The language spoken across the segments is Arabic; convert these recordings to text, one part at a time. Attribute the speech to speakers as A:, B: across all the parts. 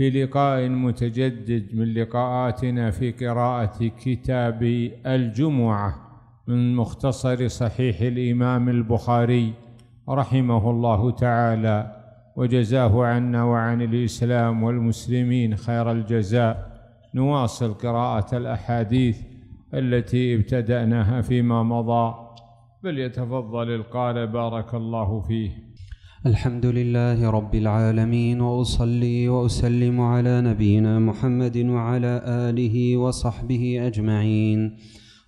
A: في لقاء متجدد من لقاءاتنا في قراءة كتاب الجمعة من مختصر صحيح الإمام البخاري رحمه الله تعالى وجزاه عنا وعن الإسلام والمسلمين خير الجزاء نواصل قراءة الأحاديث التي ابتدأناها فيما مضى فليتفضل القارئ بارك الله فيه
B: الحمد لله رب العالمين واصلي واسلم على نبينا محمد وعلى اله وصحبه اجمعين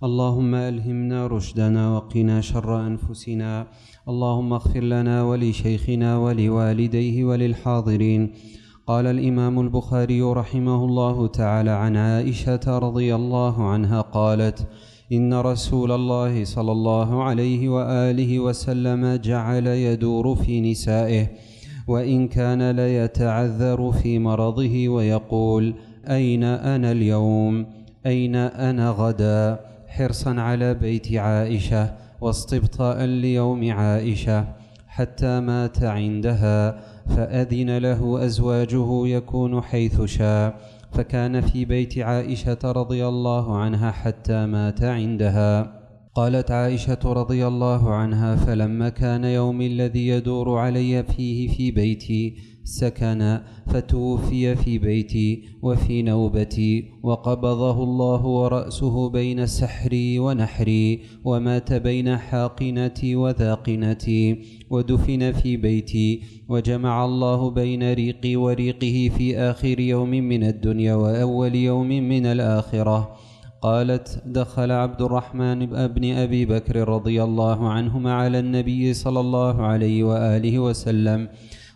B: اللهم الهمنا رشدنا وقنا شر انفسنا اللهم اغفر لنا ولشيخنا ولوالديه وللحاضرين قال الامام البخاري رحمه الله تعالى عن عائشه رضي الله عنها قالت إن رسول الله صلى الله عليه وآله وسلم جعل يدور في نسائه وإن كان ليتعذر في مرضه ويقول أين أنا اليوم أين أنا غدا حرصا على بيت عائشة واستبطاء ليوم عائشة حتى مات عندها فأذن له أزواجه يكون حيث شاء فكان في بيت عائشة رضي الله عنها حتى مات عندها قالت عائشة رضي الله عنها فلما كان يومي الذي يدور علي فيه في بيتي سكن فتوفي في بيتي وفي نوبتي وقبضه الله ورأسه بين سحري ونحري ومات بين حاقنتي وذاقنتي ودفن في بيتي وجمع الله بين ريقي وريقه في آخر يوم من الدنيا وأول يوم من الآخرة قالت دخل عبد الرحمن بن أبي بكر رضي الله عنهما على النبي صلى الله عليه وآله وسلم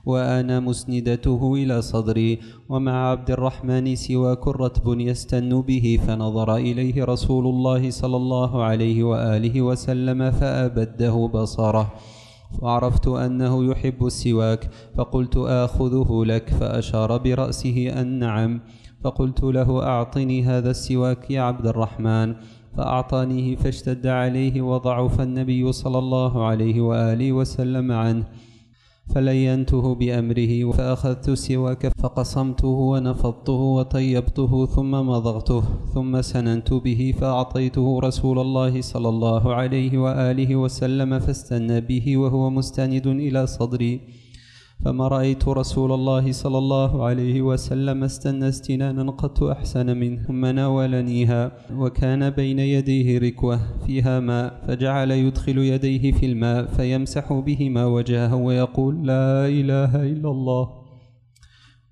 B: وأنا مسندته إلى صدري ومع عبد الرحمن سوى كرتب يستن به فنظر إليه رسول الله صلى الله عليه وآله وسلم فأبده بصره وعرفت أنه يحب السواك فقلت آخذه لك فأشار برأسه أن نعم فقلت له أعطني هذا السواك يا عبد الرحمن فأعطانيه فاشتد عليه وضعف النبي صلى الله عليه وآله وسلم عنه فلينته بأمره فأخذت سواك فقصمته ونفضته وطيبته ثم مضغته ثم سننت به فأعطيته رسول الله صلى الله عليه وآله وسلم فاستنى به وهو مستند إلى صدري فما رأيت رسول الله صلى الله عليه وسلم استنى استنانا قط أحسن منه ثم ناولنيها وكان بين يديه ركوة فيها ماء فجعل يدخل يديه في الماء فيمسح بهما وجهه ويقول لا إله إلا الله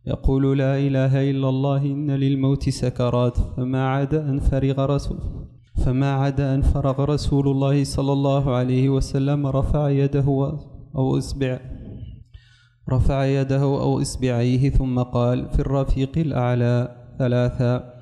B: يقول لا إله إلا الله إن للموت سكرات فما عدا أن فرغ رسول فما عدا أن فرغ رسول الله صلى الله عليه وسلم رفع يده أو إصبع رفع يده أو إصبعيه ثم قال في الرفيق الأعلى ثلاثة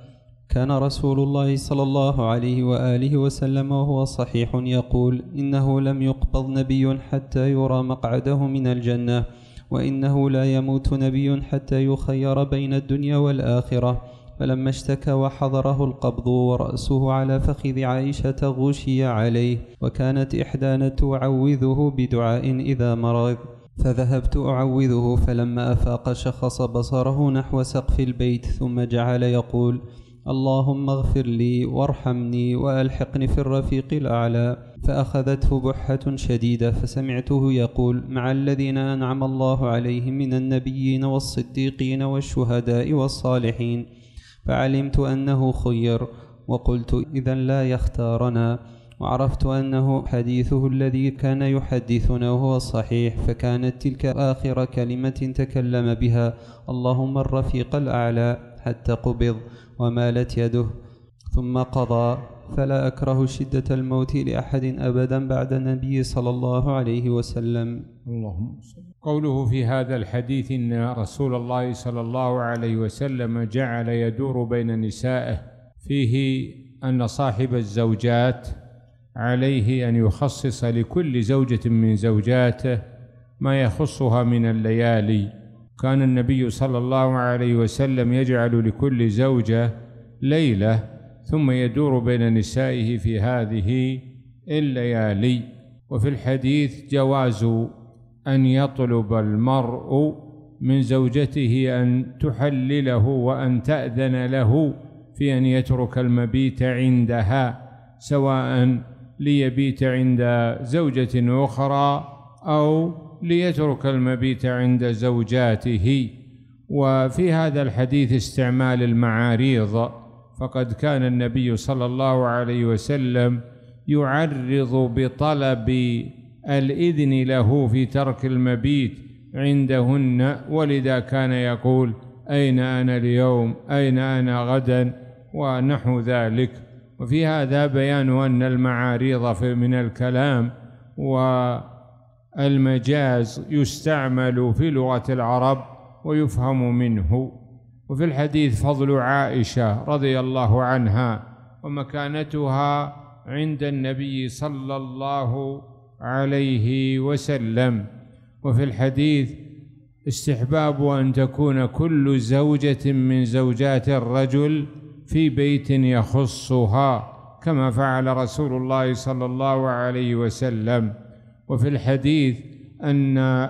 B: كان رسول الله صلى الله عليه وآله وسلم وهو صحيح يقول إنه لم يقبض نبي حتى يرى مقعده من الجنة وإنه لا يموت نبي حتى يخير بين الدنيا والآخرة فلما اشتكى وحضره القبض ورأسه على فخذ عائشة غشي عليه وكانت إحدانا تعوذه بدعاء إذا مرض فذهبت أعوذه فلما أفاق شخص بصره نحو سقف البيت ثم جعل يقول اللهم اغفر لي وارحمني والحقني في الرفيق الاعلى فاخذته بحه شديده فسمعته يقول مع الذين انعم الله عليهم من النبيين والصديقين والشهداء والصالحين فعلمت انه خير وقلت اذا لا يختارنا وعرفت أنه حديثه الذي كان يحدثنا وهو صحيح فكانت تلك آخر كلمة تكلم بها اللهم الرفيق الأعلى حتى قبض ومالت يده ثم قضى فلا أكره شدة الموت لأحد أبدا بعد النبي صلى الله عليه وسلم
A: اللهم قوله في هذا الحديث إن رسول الله صلى الله عليه وسلم جعل يدور بين نسائه فيه أن صاحب الزوجات عليه أن يخصص لكل زوجة من زوجاته ما يخصها من الليالي كان النبي صلى الله عليه وسلم يجعل لكل زوجة ليلة ثم يدور بين نسائه في هذه الليالي وفي الحديث جواز أن يطلب المرء من زوجته أن تحلله وأن تأذن له في أن يترك المبيت عندها سواء ليبيت عند زوجة أخرى أو ليترك المبيت عند زوجاته وفي هذا الحديث استعمال المعاريض فقد كان النبي صلى الله عليه وسلم يعرض بطلب الإذن له في ترك المبيت عندهن ولذا كان يقول أين أنا اليوم أين أنا غدا ونحو ذلك وفي هذا بيان أن المعاريض من الكلام والمجاز يستعمل في لغة العرب ويفهم منه وفي الحديث فضل عائشة رضي الله عنها ومكانتها عند النبي صلى الله عليه وسلم وفي الحديث استحباب أن تكون كل زوجة من زوجات الرجل في بيت يخصها كما فعل رسول الله صلى الله عليه وسلم وفي الحديث أن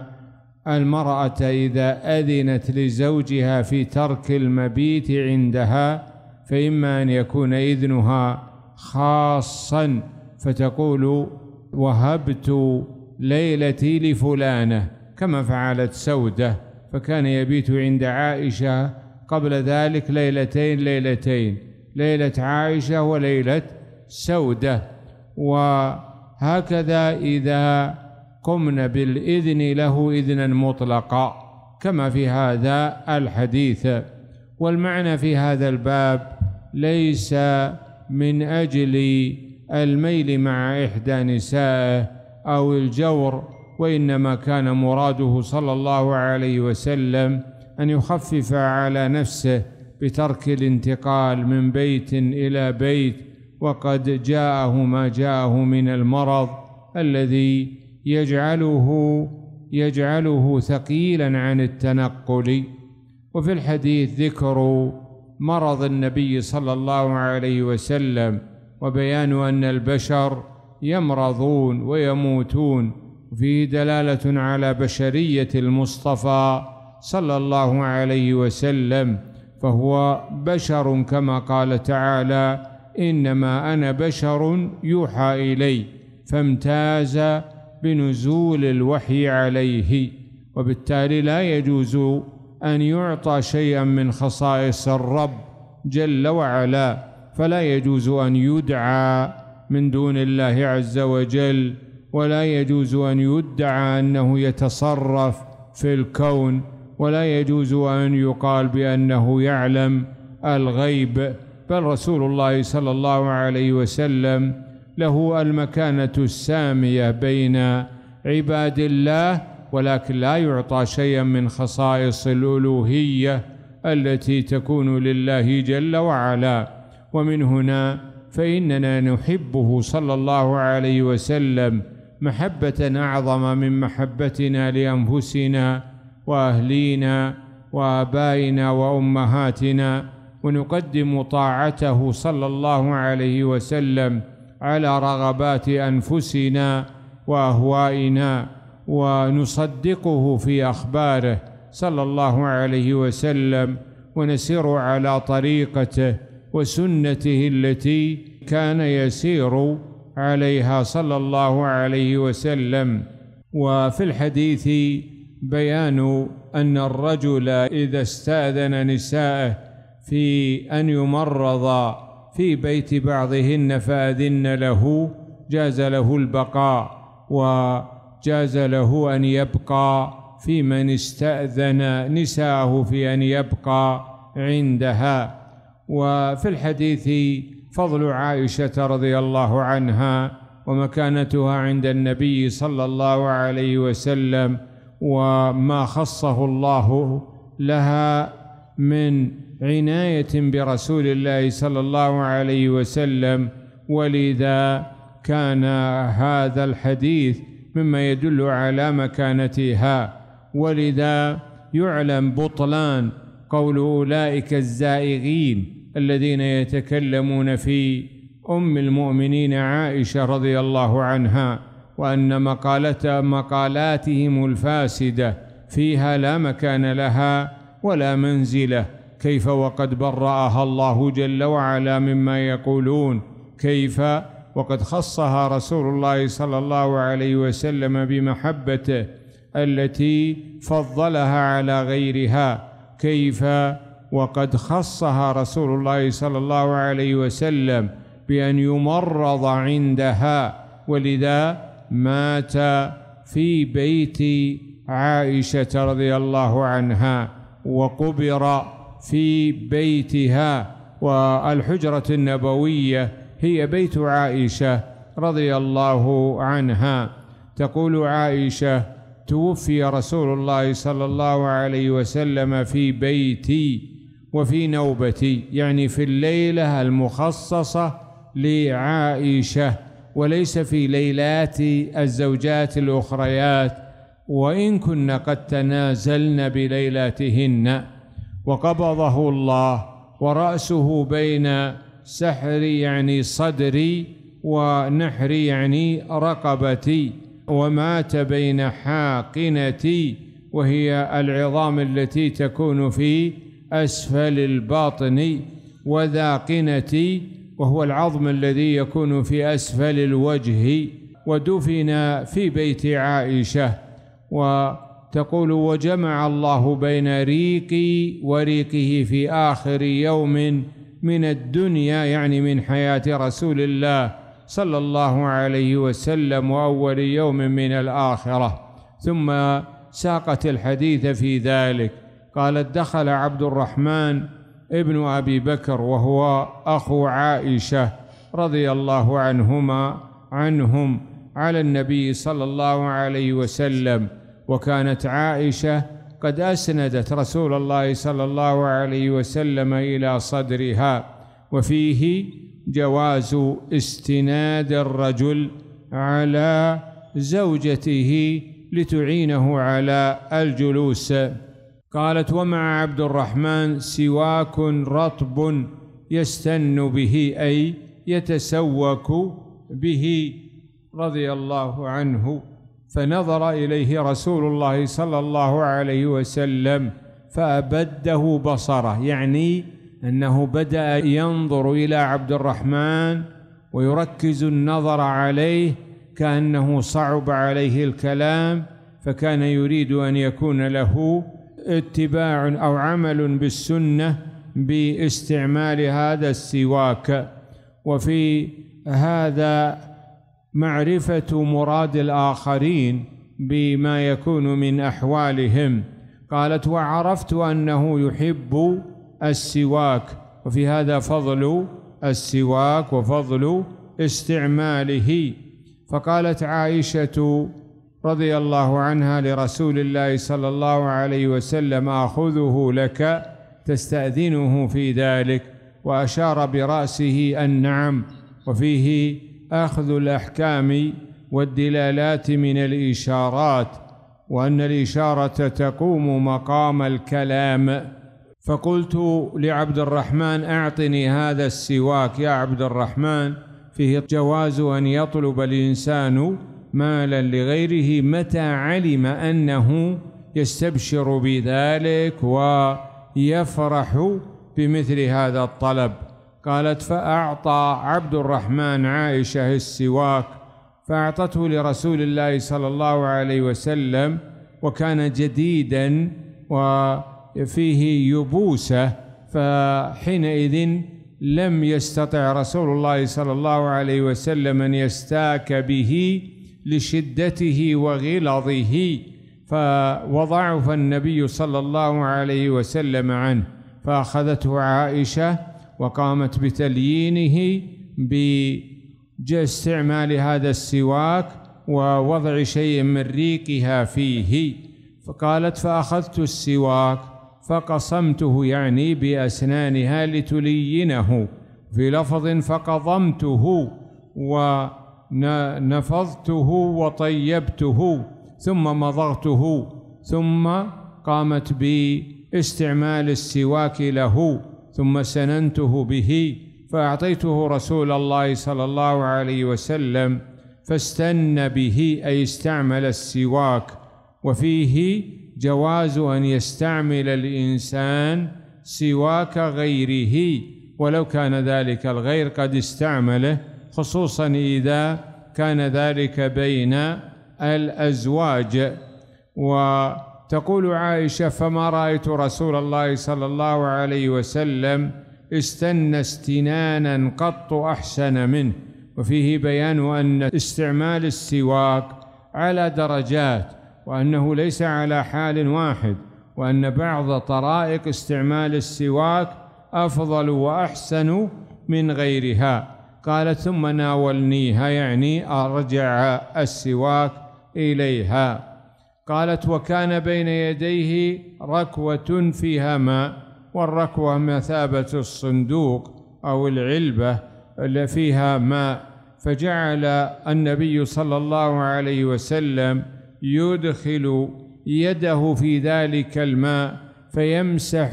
A: المرأة إذا أذنت لزوجها في ترك المبيت عندها فإما أن يكون إذنها خاصا فتقول وهبت ليلتي لفلانة كما فعلت سودة فكان يبيت عند عائشة قبل ذلك ليلتين ليلتين ليلة عائشة وليلة سودة وهكذا إذا قمنا بالإذن له إذنا مطلقا كما في هذا الحديث والمعنى في هذا الباب ليس من أجل الميل مع إحدى نسائه أو الجور وإنما كان مراده صلى الله عليه وسلم أن يخفف على نفسه بترك الانتقال من بيت إلى بيت وقد جاءه ما جاءه من المرض الذي يجعله يجعله ثقيلا عن التنقل وفي الحديث ذكر مرض النبي صلى الله عليه وسلم وبيان أن البشر يمرضون ويموتون فيه دلالة على بشرية المصطفى صلى الله عليه وسلم فهو بشر كما قال تعالى انما انا بشر يوحى الي فامتاز بنزول الوحي عليه وبالتالي لا يجوز ان يعطى شيئا من خصائص الرب جل وعلا فلا يجوز ان يدعى من دون الله عز وجل ولا يجوز ان يدعى انه يتصرف في الكون ولا يجوز أن يقال بأنه يعلم الغيب بل رسول الله صلى الله عليه وسلم له المكانة السامية بين عباد الله ولكن لا يعطى شيئا من خصائص الألوهية التي تكون لله جل وعلا ومن هنا فإننا نحبه صلى الله عليه وسلم محبة أعظم من محبتنا لأنفسنا واهلينا وابائنا وامهاتنا ونقدم طاعته صلى الله عليه وسلم على رغبات انفسنا واهوائنا ونصدقه في اخباره صلى الله عليه وسلم ونسير على طريقته وسنته التي كان يسير عليها صلى الله عليه وسلم وفي الحديث بيان أن الرجل إذا استأذن نساءه في أن يمرض في بيت بعضهن فأذن له جاز له البقاء وجاز له أن يبقى في من استأذن نساءه في أن يبقى عندها وفي الحديث فضل عائشة رضي الله عنها ومكانتها عند النبي صلى الله عليه وسلم وما خصه الله لها من عنايه برسول الله صلى الله عليه وسلم ولذا كان هذا الحديث مما يدل على مكانتها ولذا يعلم بطلان قول اولئك الزائغين الذين يتكلمون في ام المؤمنين عائشه رضي الله عنها وأن مقالت مقالاتهم الفاسدة فيها لا مكان لها ولا منزلة كيف وقد برأها الله جل وعلا مما يقولون كيف وقد خصها رسول الله صلى الله عليه وسلم بمحبته التي فضلها على غيرها كيف وقد خصها رسول الله صلى الله عليه وسلم بأن يمرض عندها ولذا مات في بيت عائشه رضي الله عنها وقبر في بيتها والحجره النبويه هي بيت عائشه رضي الله عنها تقول عائشه توفي رسول الله صلى الله عليه وسلم في بيتي وفي نوبتي يعني في الليله المخصصه لعائشه وليس في ليلات الزوجات الأخريات وإن كن قد تنازلن بليلاتهن وقبضه الله ورأسه بين سحري يعني صدري ونحري يعني رقبتي ومات بين حاقنتي وهي العظام التي تكون في أسفل الباطن وذاقنتي وهو العظم الذي يكون في أسفل الوجه ودفن في بيت عائشة وتقول وجمع الله بين ريقي وريقه في آخر يوم من الدنيا يعني من حياة رسول الله صلى الله عليه وسلم وأول يوم من الآخرة ثم ساقت الحديث في ذلك قالت دخل عبد الرحمن ابن ابي بكر وهو اخو عائشه رضي الله عنهما عنهم على النبي صلى الله عليه وسلم وكانت عائشه قد اسندت رسول الله صلى الله عليه وسلم الى صدرها وفيه جواز استناد الرجل على زوجته لتعينه على الجلوس قالت ومع عبد الرحمن سواك رطب يستن به أي يتسوك به رضي الله عنه فنظر إليه رسول الله صلى الله عليه وسلم فأبده بصره يعني أنه بدأ ينظر إلى عبد الرحمن ويركز النظر عليه كأنه صعب عليه الكلام فكان يريد أن يكون له اتباع أو عمل بالسنة باستعمال هذا السواك وفي هذا معرفة مراد الآخرين بما يكون من أحوالهم قالت وعرفت أنه يحب السواك وفي هذا فضل السواك وفضل استعماله فقالت عائشة رضي الله عنها لرسول الله صلى الله عليه وسلم اخذه لك تستاذنه في ذلك واشار براسه النعم وفيه اخذ الاحكام والدلالات من الاشارات وان الاشاره تقوم مقام الكلام فقلت لعبد الرحمن اعطني هذا السواك يا عبد الرحمن فيه جواز ان يطلب الانسان مالا لغيره متى علم أنه يستبشر بذلك ويفرح بمثل هذا الطلب قالت فأعطى عبد الرحمن عائشة السواك فأعطته لرسول الله صلى الله عليه وسلم وكان جديدا وفيه يبوسة فحينئذ لم يستطع رسول الله صلى الله عليه وسلم أن يستاك به لشدته وغلظه فوضعف النبي صلى الله عليه وسلم عنه فأخذته عائشة وقامت بتليينه باستعمال هذا السواك ووضع شيء من ريقها فيه فقالت فأخذت السواك فقصمته يعني بأسنانها لتلينه في لفظ فقضمته و نفضته وطيبته ثم مضغته ثم قامت باستعمال السواك له ثم سننته به فأعطيته رسول الله صلى الله عليه وسلم فاستن به أي استعمل السواك وفيه جواز أن يستعمل الإنسان سواك غيره ولو كان ذلك الغير قد استعمله خصوصا إذا كان ذلك بين الأزواج وتقول عائشة فما رأيت رسول الله صلى الله عليه وسلم استنى استنانا قط أحسن منه وفيه بيان أن استعمال السواك على درجات وأنه ليس على حال واحد وأن بعض طرائق استعمال السواك أفضل وأحسن من غيرها قال ثم ناولنيها يعني أرجع السواك إليها قالت وكان بين يديه ركوة فيها ماء والركوة مثابة الصندوق أو العلبة اللي فيها ماء فجعل النبي صلى الله عليه وسلم يدخل يده في ذلك الماء فيمسح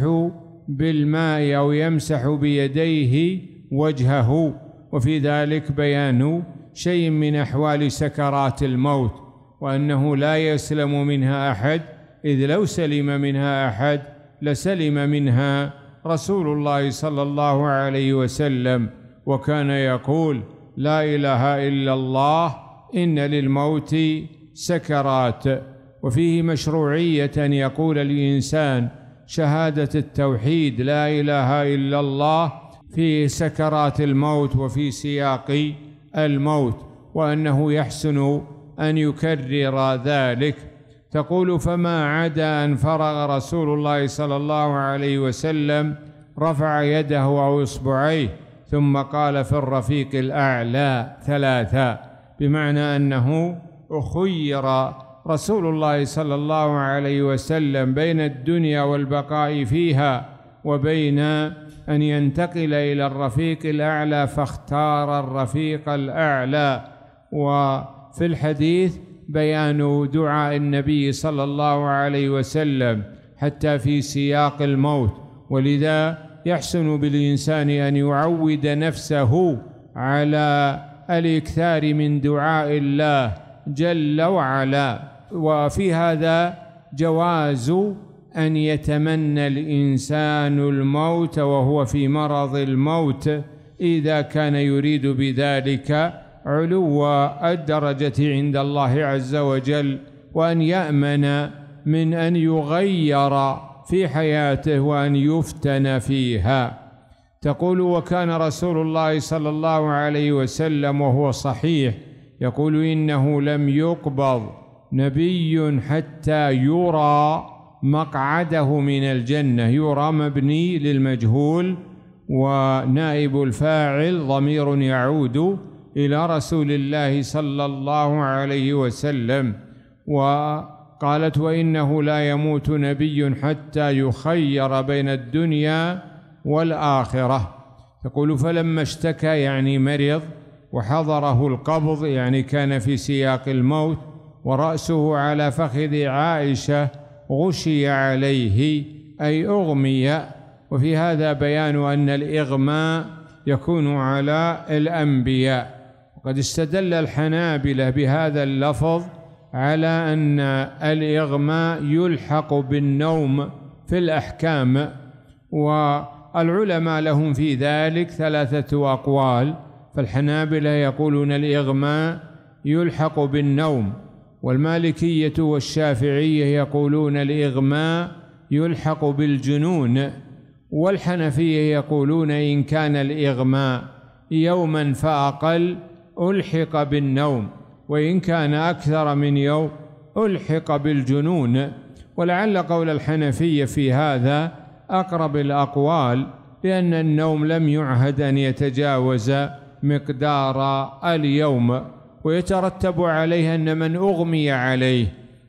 A: بالماء أو يمسح بيديه وجهه وفي ذلك بيان شيء من احوال سكرات الموت وانه لا يسلم منها احد اذ لو سلم منها احد لسلم منها رسول الله صلى الله عليه وسلم وكان يقول لا اله الا الله ان للموت سكرات وفيه مشروعيه ان يقول الانسان شهاده التوحيد لا اله الا الله في سكرات الموت وفي سياق الموت وأنه يحسن أن يكرر ذلك تقول فما عدا أن فرغ رسول الله صلى الله عليه وسلم رفع يده أو إصبعيه ثم قال في الرفيق الأعلى ثلاثا بمعنى أنه أخير رسول الله صلى الله عليه وسلم بين الدنيا والبقاء فيها وبين أن ينتقل إلى الرفيق الأعلى فاختار الرفيق الأعلى وفي الحديث بيان دعاء النبي صلى الله عليه وسلم حتى في سياق الموت ولذا يحسن بالإنسان أن يعود نفسه على الاكثار من دعاء الله جل وعلا وفي هذا جواز أن يتمنى الإنسان الموت وهو في مرض الموت إذا كان يريد بذلك علو الدرجة عند الله عز وجل وأن يأمن من أن يغير في حياته وأن يفتن فيها تقول وكان رسول الله صلى الله عليه وسلم وهو صحيح يقول إنه لم يقبض نبي حتى يرى مقعده من الجنة يرى مبني للمجهول ونائب الفاعل ضمير يعود إلى رسول الله صلى الله عليه وسلم وقالت وإنه لا يموت نبي حتى يخير بين الدنيا والآخرة تقول فلما اشتكى يعني مرض وحضره القبض يعني كان في سياق الموت ورأسه على فخذ عائشة غشي عليه أي أغمي وفي هذا بيان أن الإغماء يكون على الأنبياء وقد استدل الحنابلة بهذا اللفظ على أن الإغماء يلحق بالنوم في الأحكام والعلماء لهم في ذلك ثلاثة أقوال فالحنابلة يقولون الإغماء يلحق بالنوم والمالكية والشافعية يقولون الإغماء يلحق بالجنون والحنفية يقولون إن كان الإغماء يوما فأقل ألحق بالنوم وإن كان أكثر من يوم ألحق بالجنون ولعل قول الحنفية في هذا أقرب الأقوال لأن النوم لم يعهد أن يتجاوز مقدار اليوم ويترتب عليه أن من أغمي عليه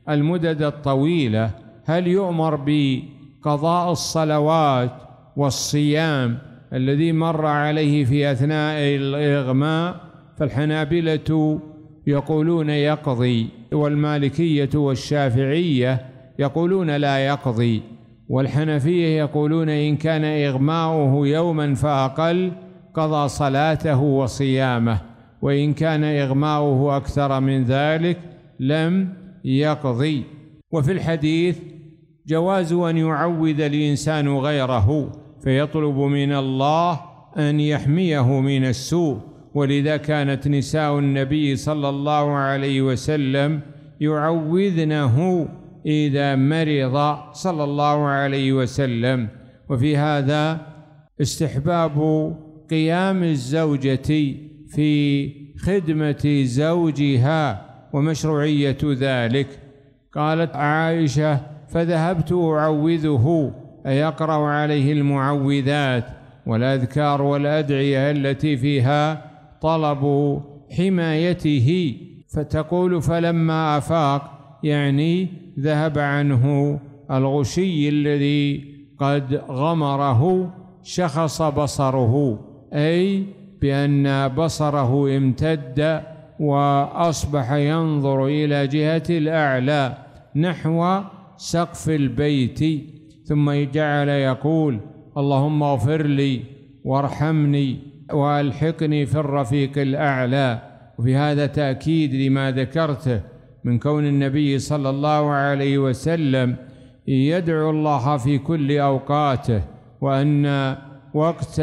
A: المدد الطويلة هل يؤمر بقضاء الصلوات والصيام الذي مر عليه في أثناء الإغماء فالحنابلة يقولون يقضي والمالكية والشافعية يقولون لا يقضي والحنفية يقولون إن كان إغماؤه يوما فأقل قضى صلاته وصيامه وإن كان إغماؤه أكثر من ذلك لم يقضي وفي الحديث جواز أن يعوذ الإنسان غيره فيطلب من الله أن يحميه من السوء ولذا كانت نساء النبي صلى الله عليه وسلم يعوذنه إذا مرض صلى الله عليه وسلم وفي هذا استحباب قيام الزوجة في خدمة زوجها ومشروعية ذلك قالت عائشة فذهبت أعوذه أيقرأ عليه المعوذات والأذكار والأدعية التي فيها طلب حمايته فتقول فلما أفاق يعني ذهب عنه الغشي الذي قد غمره شخص بصره أي بأن بصره امتد وأصبح ينظر إلى جهة الأعلى نحو سقف البيت ثم جعل يقول اللهم اغفر لي وارحمني والحقني في الرفيق الاعلى وفي هذا تاكيد لما ذكرته من كون النبي صلى الله عليه وسلم يدعو الله في كل اوقاته وان وقت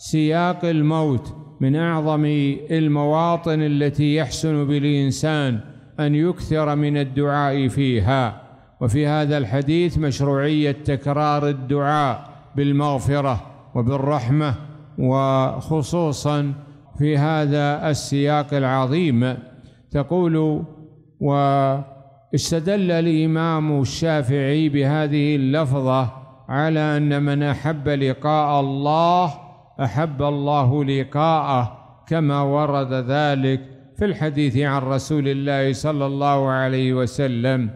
A: سياق الموت من اعظم المواطن التي يحسن بالانسان ان يكثر من الدعاء فيها وفي هذا الحديث مشروعيه تكرار الدعاء بالمغفره وبالرحمه وخصوصا في هذا السياق العظيم تقول واستدل الامام الشافعي بهذه اللفظه على ان من احب لقاء الله احب الله لقاءه كما ورد ذلك في الحديث عن رسول الله صلى الله عليه وسلم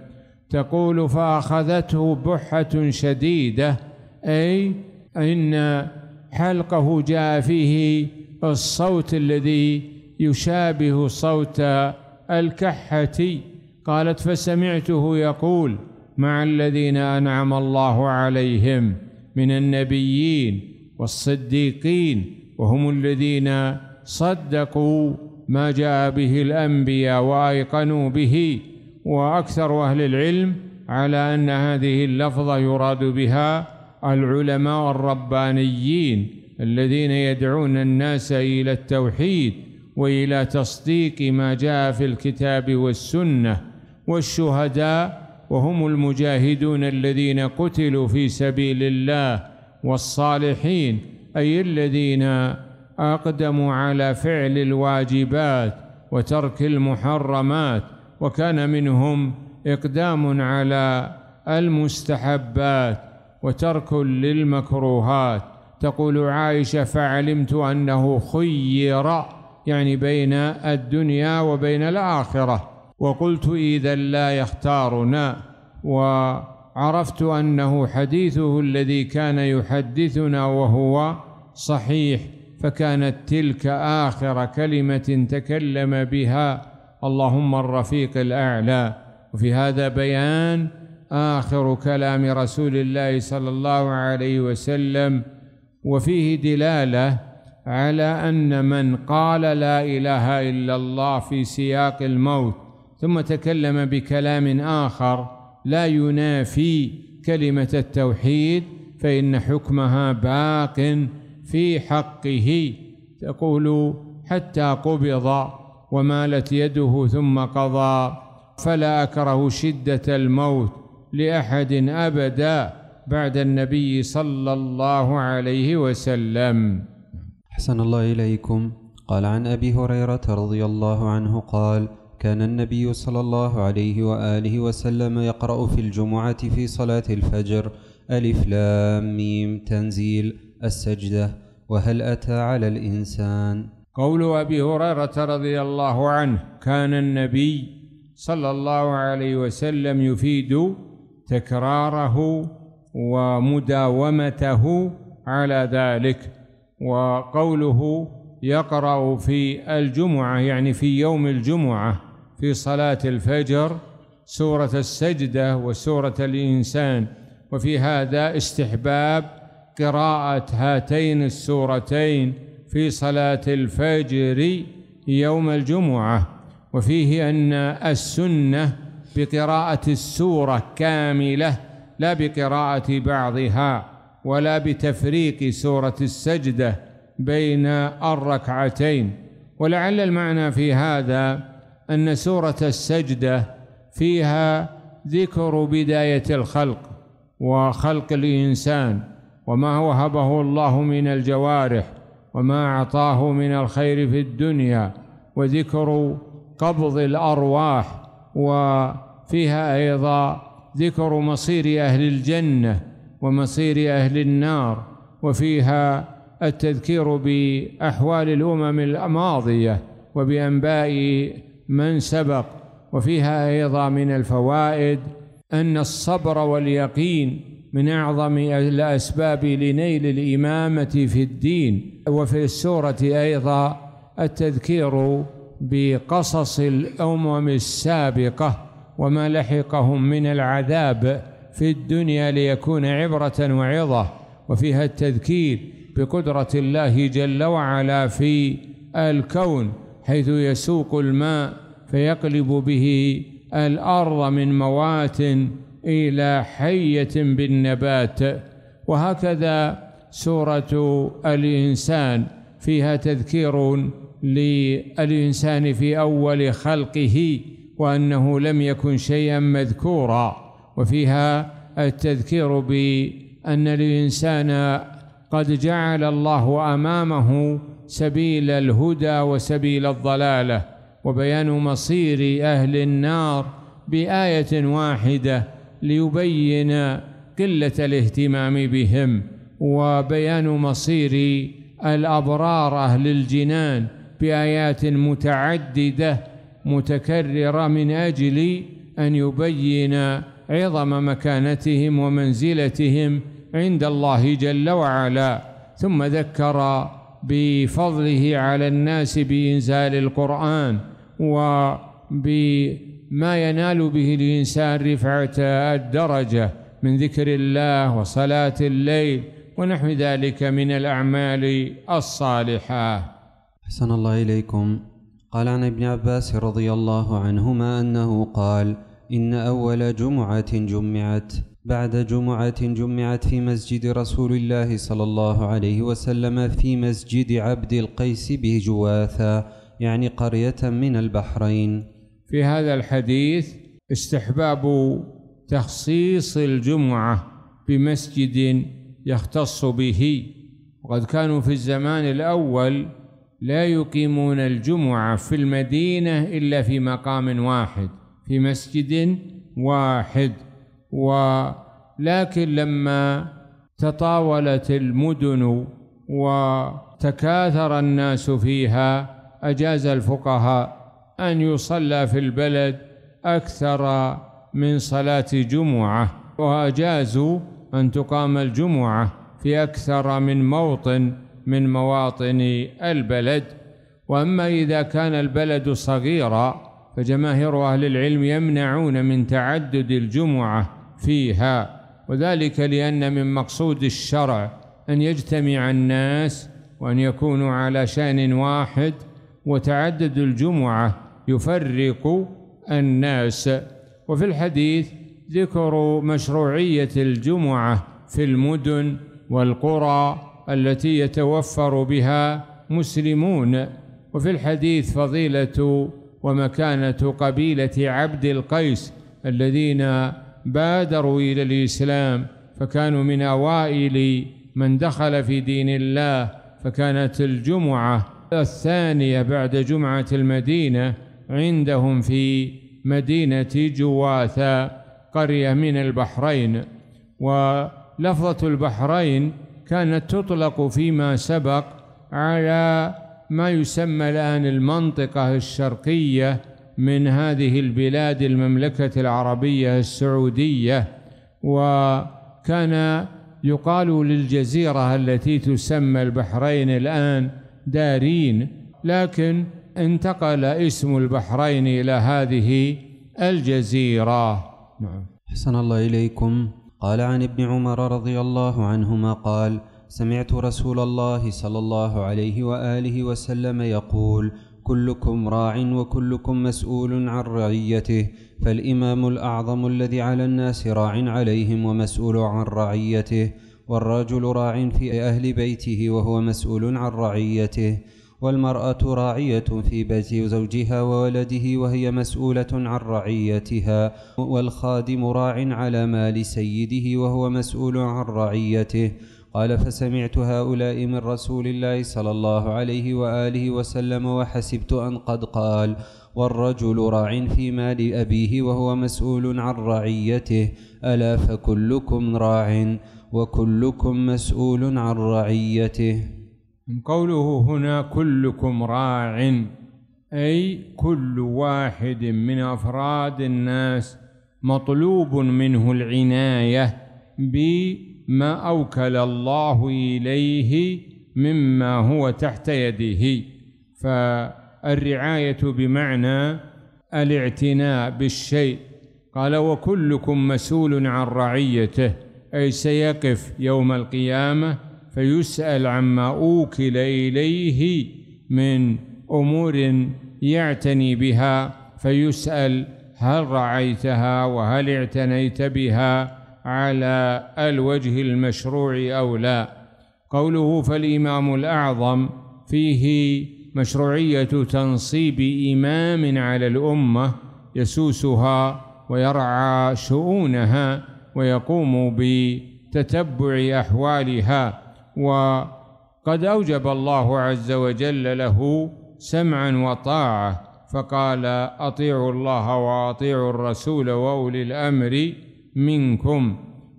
A: تقول فاخذته بحه شديده اي ان حلقه جاء فيه الصوت الذي يشابه صوت الكحه قالت فسمعته يقول مع الذين انعم الله عليهم من النبيين والصديقين وهم الذين صدقوا ما جاء به الأنبياء وأيقنوا به وأكثر أهل العلم على أن هذه اللفظة يراد بها العلماء الربانيين الذين يدعون الناس إلى التوحيد وإلى تصديق ما جاء في الكتاب والسنة والشهداء وهم المجاهدون الذين قتلوا في سبيل الله والصالحين أي الذين أقدموا على فعل الواجبات وترك المحرمات وكان منهم إقدام على المستحبات وترك للمكروهات تقول عائشة فعلمت أنه خير يعني بين الدنيا وبين الآخرة وقلت إذا لا يختارنا و عرفت أنه حديثه الذي كان يحدثنا وهو صحيح فكانت تلك آخر كلمة تكلم بها اللهم الرفيق الأعلى وفي هذا بيان آخر كلام رسول الله صلى الله عليه وسلم وفيه دلالة على أن من قال لا إله إلا الله في سياق الموت ثم تكلم بكلام آخر لا ينافي كلمة التوحيد فإن حكمها باق في حقه تقول حتى قبض ومالت يده ثم قضى فلا أكره شدة الموت لأحد أبدا
B: بعد النبي صلى الله عليه وسلم أحسن الله إليكم قال عن أبي هريرة رضي الله عنه قال كان النبي صلى الله عليه وآله وسلم يقرأ في الجمعة في صلاة الفجر ألف لام ميم تنزيل السجدة وهل أتى على الإنسان قول أبي هريرة رضي الله عنه كان النبي
A: صلى الله عليه وسلم يفيد تكراره ومداومته على ذلك وقوله يقرأ في الجمعة يعني في يوم الجمعة في صلاة الفجر سورة السجدة وسورة الإنسان وفي هذا استحباب قراءة هاتين السورتين في صلاة الفجر يوم الجمعة وفيه أن السنة بقراءة السورة كاملة لا بقراءة بعضها ولا بتفريق سورة السجدة بين الركعتين ولعل المعنى في هذا أن سورة السجدة فيها ذكر بداية الخلق وخلق الإنسان وما وهبه الله من الجوارح وما أعطاه من الخير في الدنيا وذكر قبض الأرواح وفيها أيضا ذكر مصير أهل الجنة ومصير أهل النار وفيها التذكير بأحوال الأمم الماضية وبأنباء من سبق وفيها أيضا من الفوائد أن الصبر واليقين من أعظم الأسباب لنيل الإمامة في الدين وفي السورة أيضا التذكير بقصص الأمم السابقة وما لحقهم من العذاب في الدنيا ليكون عبرة وعظة وفيها التذكير بقدرة الله جل وعلا في الكون حيث يسوق الماء فيقلب به الأرض من موات إلى حية بالنبات وهكذا سورة الإنسان فيها تذكير للإنسان في أول خلقه وأنه لم يكن شيئا مذكورا وفيها التذكير بأن الإنسان قد جعل الله أمامه سبيل الهدى وسبيل الضلاله وبيان مصير اهل النار بايه واحده ليبين قله الاهتمام بهم وبيان مصير الابرار اهل الجنان بايات متعدده متكرره من اجل ان يبين عظم مكانتهم ومنزلتهم عند الله جل وعلا ثم ذكر بفضله على الناس بإنزال القرآن وبما ينال به الإنسان رفعة الدرجة من ذكر الله وصلاة الليل ونحو ذلك من الأعمال الصالحة
B: أحسن الله إليكم قال عن ابن عباس رضي الله عنهما أنه قال إن أول جمعة جمعت بعد جمعة جمعت في مسجد رسول الله صلى الله عليه وسلم في مسجد عبد القيس بجواثة يعني قرية من البحرين في هذا
A: الحديث استحباب تخصيص الجمعة بمسجد يختص به وقد كانوا في الزمان الأول لا يقيمون الجمعة في المدينة إلا في مقام واحد في مسجد واحد ولكن لما تطاولت المدن وتكاثر الناس فيها أجاز الفقهاء أن يصلى في البلد أكثر من صلاة جمعة وأجازوا أن تقام الجمعة في أكثر من موطن من مواطن البلد وأما إذا كان البلد صغيرا فجماهير أهل العلم يمنعون من تعدد الجمعة فيها وذلك لأن من مقصود الشرع أن يجتمع الناس وأن يكونوا على شأن واحد وتعدد الجمعة يفرق الناس وفي الحديث ذكر مشروعية الجمعة في المدن والقرى التي يتوفر بها مسلمون وفي الحديث فضيلة ومكانة قبيلة عبد القيس الذين بادروا إلى الإسلام فكانوا من أوائل من دخل في دين الله فكانت الجمعة الثانية بعد جمعة المدينة عندهم في مدينة جواثا قرية من البحرين ولفظة البحرين كانت تطلق فيما سبق على ما يسمى الآن المنطقة الشرقية من هذه البلاد المملكة العربية السعودية وكان يقال للجزيرة التي تسمى البحرين الآن دارين لكن انتقل اسم البحرين إلى هذه
B: الجزيرة نعم حسن الله إليكم قال عن ابن عمر رضي الله عنهما قال سمعت رسول الله صلى الله عليه وآله وسلم يقول كلكم راع وكلكم مسؤول عن رعيته فالامام الاعظم الذي على الناس راع عليهم ومسؤول عن رعيته والرجل راع في اهل بيته وهو مسؤول عن رعيته والمراه راعيه في بيت زوجها وولده وهي مسؤوله عن رعيتها والخادم راع على مال سيده وهو مسؤول عن رعيته قال فسمعت هؤلاء من رسول الله صلى الله عليه واله وسلم وحسبت ان قد قال والرجل راع في مال ابيه وهو مسؤول عن رعيته الا فكلكم راع وكلكم مسؤول عن رعيته قوله هنا
A: كلكم راع اي كل واحد من افراد الناس مطلوب منه العنايه ب ما أوكل الله إليه مما هو تحت يده فالرعاية بمعنى الاعتناء بالشيء قال وكلكم مسؤول عن رعيته أي سيقف يوم القيامة فيسأل عما أوكل إليه من أمور يعتني بها فيسأل هل رعيتها وهل اعتنيت بها على الوجه المشروع أو لا قوله فالإمام الأعظم فيه مشروعية تنصيب إمام على الأمة يسوسها ويرعى شؤونها ويقوم بتتبع أحوالها وقد أوجب الله عز وجل له سمعا وطاعة فقال أطيعوا الله وأطيعوا الرسول وأولي الأمر منكم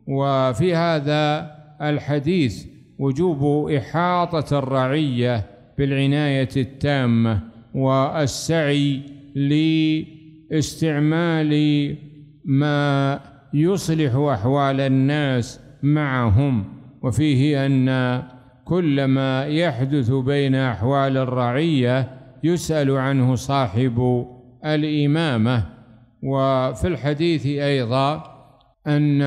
A: وفي هذا الحديث وجوب إحاطة الرعية بالعناية التامة والسعي لاستعمال ما يصلح أحوال الناس معهم وفيه أن كل ما يحدث بين أحوال الرعية يسأل عنه صاحب الإمامة وفي الحديث أيضا أن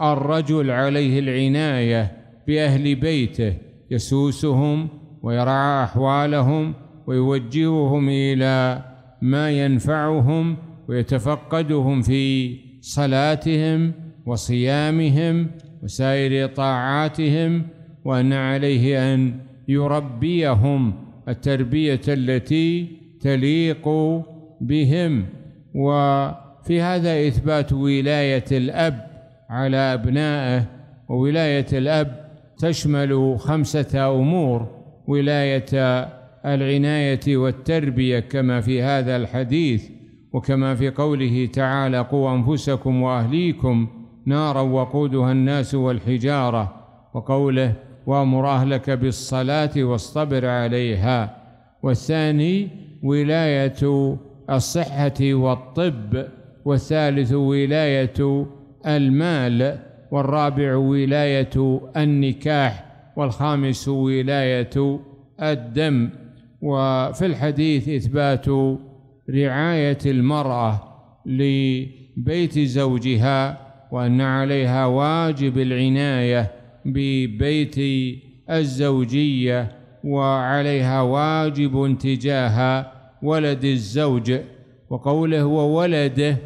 A: الرجل عليه العناية بأهل بيته يسوسهم ويرعى أحوالهم ويوجههم إلى ما ينفعهم ويتفقدهم في صلاتهم وصيامهم وسائر طاعاتهم وأن عليه أن يربيهم التربية التي تليق بهم و في هذا إثبات ولاية الأب على أبنائه وولاية الأب تشمل خمسة أمور ولاية العناية والتربية كما في هذا الحديث وكما في قوله تعالى قوا أنفسكم وأهليكم نارا وقودها الناس والحجارة وقوله وأمر أهلك بالصلاة واصطبر عليها والثاني ولاية الصحة والطب والثالث ولاية المال والرابع ولاية النكاح والخامس ولاية الدم وفي الحديث إثبات رعاية المرأة لبيت زوجها وأن عليها واجب العناية ببيت الزوجية وعليها واجب تجاه ولد الزوج وقوله وولده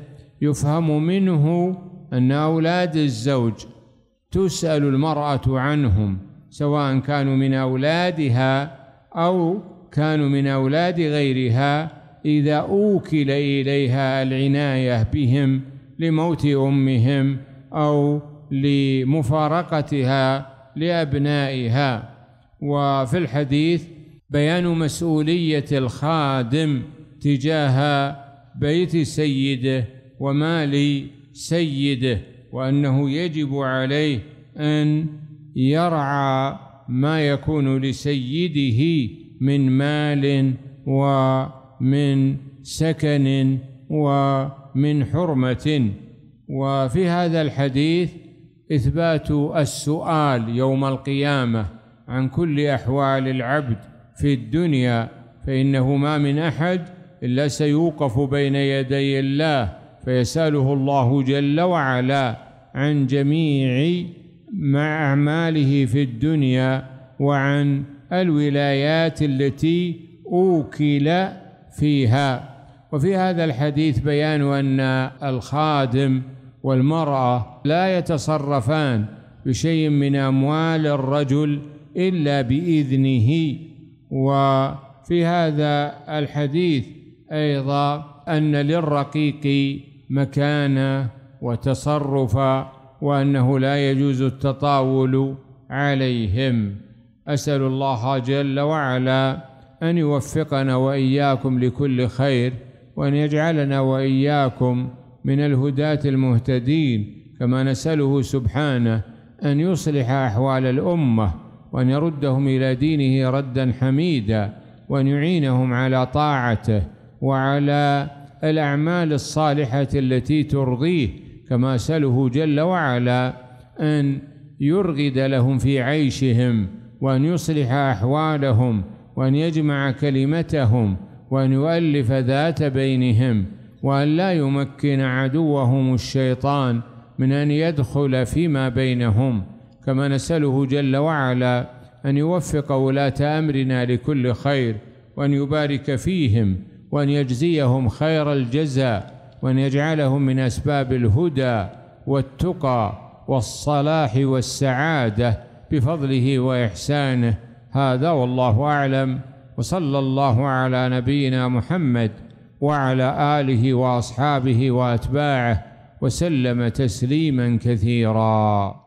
A: يفهم منه أن أولاد الزوج تسأل المرأة عنهم سواء كانوا من أولادها أو كانوا من أولاد غيرها إذا أوكل إليها العناية بهم لموت أمهم أو لمفارقتها لأبنائها وفي الحديث بيان مسؤولية الخادم تجاه بيت سيده ومال سيده وأنه يجب عليه أن يرعى ما يكون لسيده من مال ومن سكن ومن حرمة وفي هذا الحديث إثبات السؤال يوم القيامة عن كل أحوال العبد في الدنيا فإنه ما من أحد إلا سيوقف بين يدي الله فيسأله الله جل وعلا عن جميع مع أعماله في الدنيا وعن الولايات التي أوكل فيها وفي هذا الحديث بيان أن الخادم والمرأة لا يتصرفان بشيء من أموال الرجل إلا بإذنه وفي هذا الحديث أيضا أن للرقيق مكانا وتصرفا وأنه لا يجوز التطاول عليهم أسأل الله جل وعلا أن يوفقنا وإياكم لكل خير وأن يجعلنا وإياكم من الهداة المهتدين كما نسأله سبحانه أن يصلح أحوال الأمة وأن يردهم إلى دينه ردا حميدا وأن يعينهم على طاعته وعلى الأعمال الصالحة التي ترضيه كما أسأله جل وعلا أن يرغد لهم في عيشهم وأن يصلح أحوالهم وأن يجمع كلمتهم وأن يؤلف ذات بينهم وأن لا يمكن عدوهم الشيطان من أن يدخل فيما بينهم كما نسأله جل وعلا أن يوفق ولاة أمرنا لكل خير وأن يبارك فيهم وأن يجزيهم خير الجزاء وأن يجعلهم من أسباب الهدى والتقى والصلاح والسعادة بفضله وإحسانه هذا والله أعلم وصلى الله على نبينا محمد وعلى آله وأصحابه وأتباعه وسلم تسليما كثيرا